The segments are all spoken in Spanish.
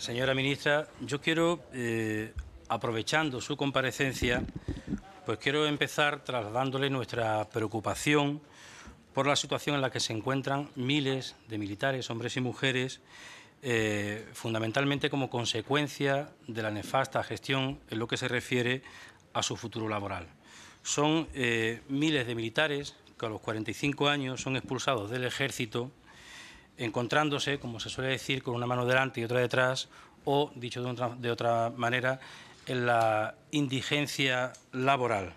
Señora ministra, yo quiero, eh, aprovechando su comparecencia, pues quiero empezar trasladándole nuestra preocupación por la situación en la que se encuentran miles de militares, hombres y mujeres, eh, fundamentalmente como consecuencia de la nefasta gestión en lo que se refiere a su futuro laboral. Son eh, miles de militares que a los 45 años son expulsados del ejército encontrándose, como se suele decir, con una mano delante y otra detrás, o, dicho de, otra manera, en la indigencia laboral.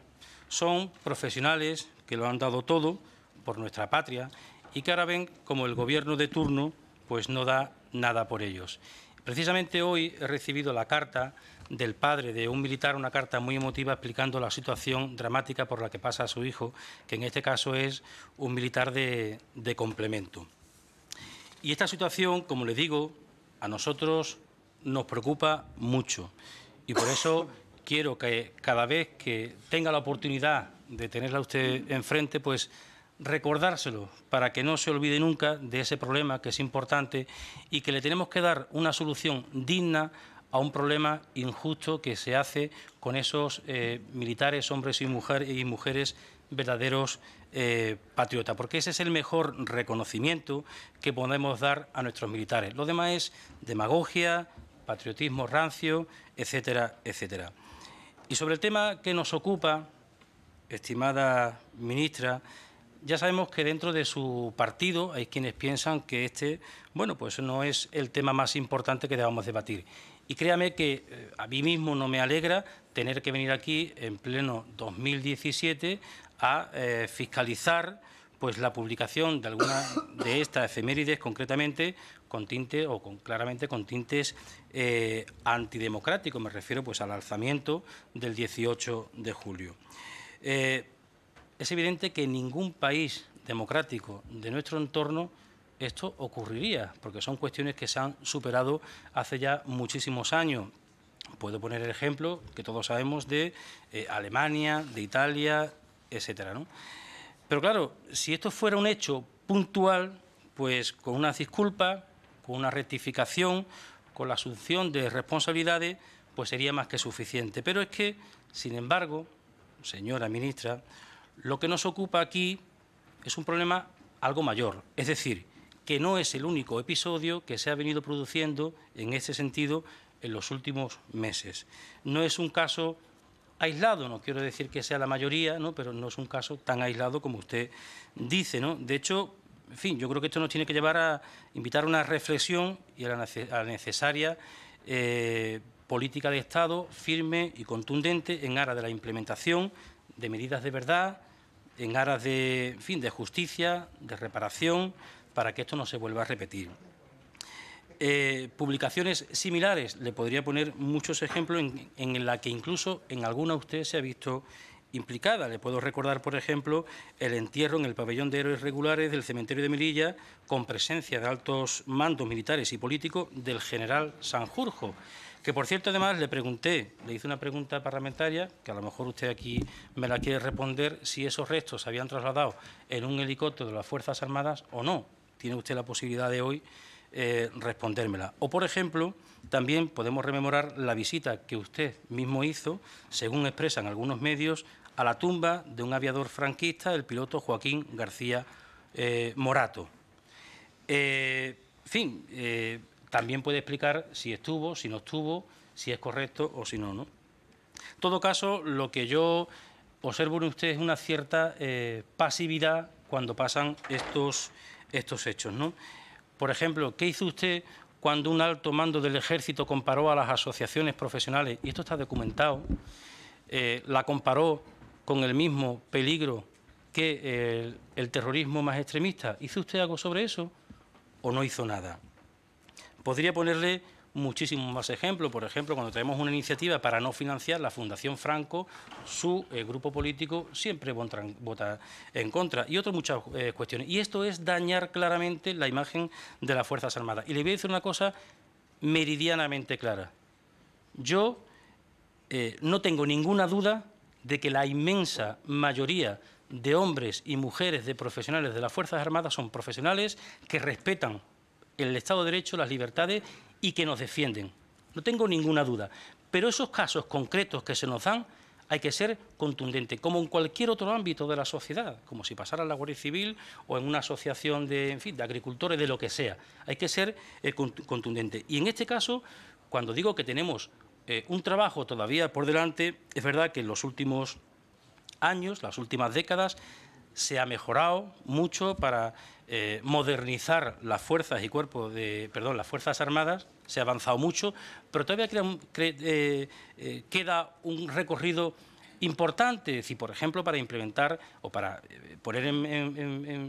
Son profesionales que lo han dado todo por nuestra patria y que ahora ven como el gobierno de turno pues no da nada por ellos. Precisamente hoy he recibido la carta del padre de un militar, una carta muy emotiva explicando la situación dramática por la que pasa su hijo, que en este caso es un militar de complemento. Y esta situación, como le digo, a nosotros nos preocupa mucho. Y por eso quiero que cada vez que tenga la oportunidad de tenerla usted enfrente, pues recordárselo para que no se olvide nunca de ese problema que es importante y que le tenemos que dar una solución digna a un problema injusto que se hace con esos eh, militares, hombres y, y mujeres verdaderos eh, patriotas, porque ese es el mejor reconocimiento que podemos dar a nuestros militares. Lo demás es demagogia, patriotismo rancio, etcétera, etcétera. Y sobre el tema que nos ocupa, estimada ministra, ya sabemos que dentro de su partido hay quienes piensan que este, bueno, pues no es el tema más importante que debamos debatir. Y créame que eh, a mí mismo no me alegra tener que venir aquí en pleno 2017 a eh, fiscalizar pues la publicación de alguna de estas efemérides concretamente con tinte o con, claramente con tintes eh, antidemocráticos, me refiero pues al alzamiento del 18 de julio. es evidente que ningún país democrático de nuestro entorno esto ocurriría, porque son cuestiones que se han superado hace ya muchísimos años. Puedo poner el ejemplo que todos sabemos de eh, Alemania, de Italia, etcétera. Pero claro, si esto fuera un hecho puntual, pues con una disculpa, con una rectificación, con la asunción de responsabilidades, pues sería más que suficiente. Pero es que, sin embargo, señora ministra, lo que nos ocupa aquí es un problema algo mayor. Es decir, que no es el único episodio que se ha venido produciendo en este sentido en los últimos meses. No es un caso aislado, no quiero decir que sea la mayoría, pero no es un caso tan aislado como usted dice. ¿no? De hecho, en fin, yo creo que esto nos tiene que llevar a invitar a una reflexión y a la, necesaria eh, política de Estado firme y contundente en aras de la implementación de medidas de verdad, en aras de, fin, de justicia, de reparación, para que esto no se vuelva a repetir. Eh, publicaciones similares, le podría poner muchos ejemplos en, en la que incluso en alguna usted se ha visto implicada. Le puedo recordar, por ejemplo, el entierro en el pabellón de héroes regulares del cementerio de Melilla con presencia de altos mandos militares y políticos del general Sanjurjo, que por cierto además le pregunté, le hice una pregunta parlamentaria, que a lo mejor usted aquí me la quiere responder, si esos restos se habían trasladado en un helicóptero de las Fuerzas Armadas o no tiene usted la posibilidad de hoy eh, respondérmela. O, por ejemplo, también podemos rememorar la visita que usted mismo hizo, según expresan algunos medios, a la tumba de un aviador franquista, el piloto Joaquín García eh, Morato. Eh, en fin, también puede explicar si estuvo, si no estuvo, si es correcto o si no, ¿no? En todo caso, lo que yo observo en usted es una cierta pasividad cuando pasan estos estos hechos. ¿no? Por ejemplo, ¿qué hizo usted cuando un alto mando del ejército comparó a las asociaciones profesionales, y esto está documentado, eh, la comparó con el mismo peligro que eh, el, terrorismo más extremista? ¿Hizo usted algo sobre eso o no hizo nada? Podría ponerle muchísimos más ejemplos. Por ejemplo, cuando tenemos una iniciativa para no financiar la Fundación Franco, su eh, grupo político siempre vota en contra y otras muchas eh, cuestiones. Y esto es dañar claramente la imagen de las Fuerzas Armadas. Y le voy a decir una cosa meridianamente clara. Yo eh, no tengo ninguna duda de que la inmensa mayoría de hombres y mujeres de profesionales de las Fuerzas Armadas son profesionales que respetan el Estado de Derecho, las libertades y que nos defienden. No tengo ninguna duda. Pero esos casos concretos que se nos dan hay que ser contundente, como en cualquier otro ámbito de la sociedad, como si pasara en la Guardia Civil o en una asociación de, en fin, de agricultores, de lo que sea. Hay que ser eh, contundentes. contundente. Y en este caso, cuando digo que tenemos eh, un trabajo todavía por delante, es verdad que en los últimos años, las últimas décadas, se ha mejorado mucho para eh, modernizar las fuerzas y cuerpos de, perdón, las fuerzas armadas, se ha avanzado mucho, pero todavía eh, eh, queda un recorrido importante, es decir, por ejemplo, para implementar o para poner en,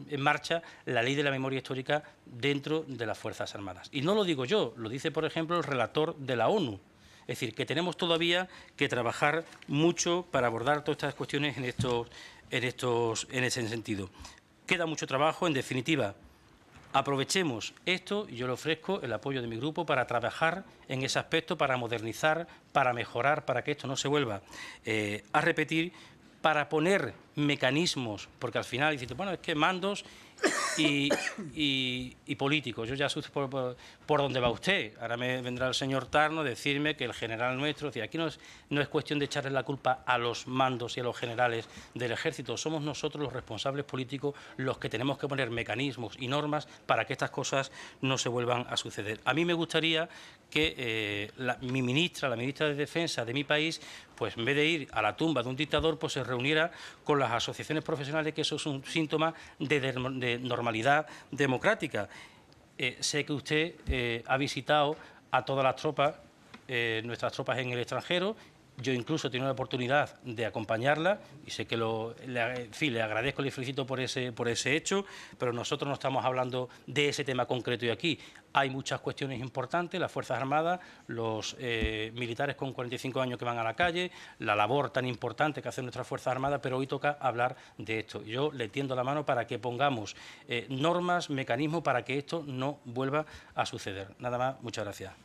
en, marcha la ley de la memoria histórica dentro de las Fuerzas Armadas. Y no lo digo yo, lo dice, por ejemplo, el relator de la ONU. Es decir, que tenemos todavía que trabajar mucho para abordar todas estas cuestiones en estos, en, estos, en ese sentido. Queda mucho trabajo, en definitiva. Aprovechemos esto y yo le ofrezco el apoyo de mi grupo para trabajar en ese aspecto, para modernizar, para mejorar, para que esto no se vuelva eh, a repetir, para poner mecanismos, porque al final dices, bueno, es que mandos y, políticos, yo ya sé por, por, dónde va usted. Ahora me vendrá el señor Tarno a decirme que el general nuestro, aquí no es, cuestión de echarle la culpa a los mandos y a los generales del ejército, somos nosotros los responsables políticos los que tenemos que poner mecanismos y normas para que estas cosas no se vuelvan a suceder. A mí me gustaría que eh, mi ministra, la ministra de Defensa de mi país, pues en vez de ir a la tumba de un dictador, pues se reuniera con la las asociaciones profesionales que eso es un síntoma de, normalidad democrática. Eh, sé que usted eh, ha visitado a todas las tropas, eh, nuestras tropas en el extranjero, yo incluso he tenido la oportunidad de acompañarla y sé que lo, le, le agradezco y le felicito por ese, por ese hecho, pero nosotros no estamos hablando de ese tema concreto y aquí hay muchas cuestiones importantes, las Fuerzas Armadas, los eh, militares con 45 años que van a la calle, la labor tan importante que hace nuestra Fuerza Armada, pero hoy toca hablar de esto. Yo le tiendo la mano para que pongamos eh, normas, mecanismos para que esto no vuelva a suceder. Nada más, muchas gracias.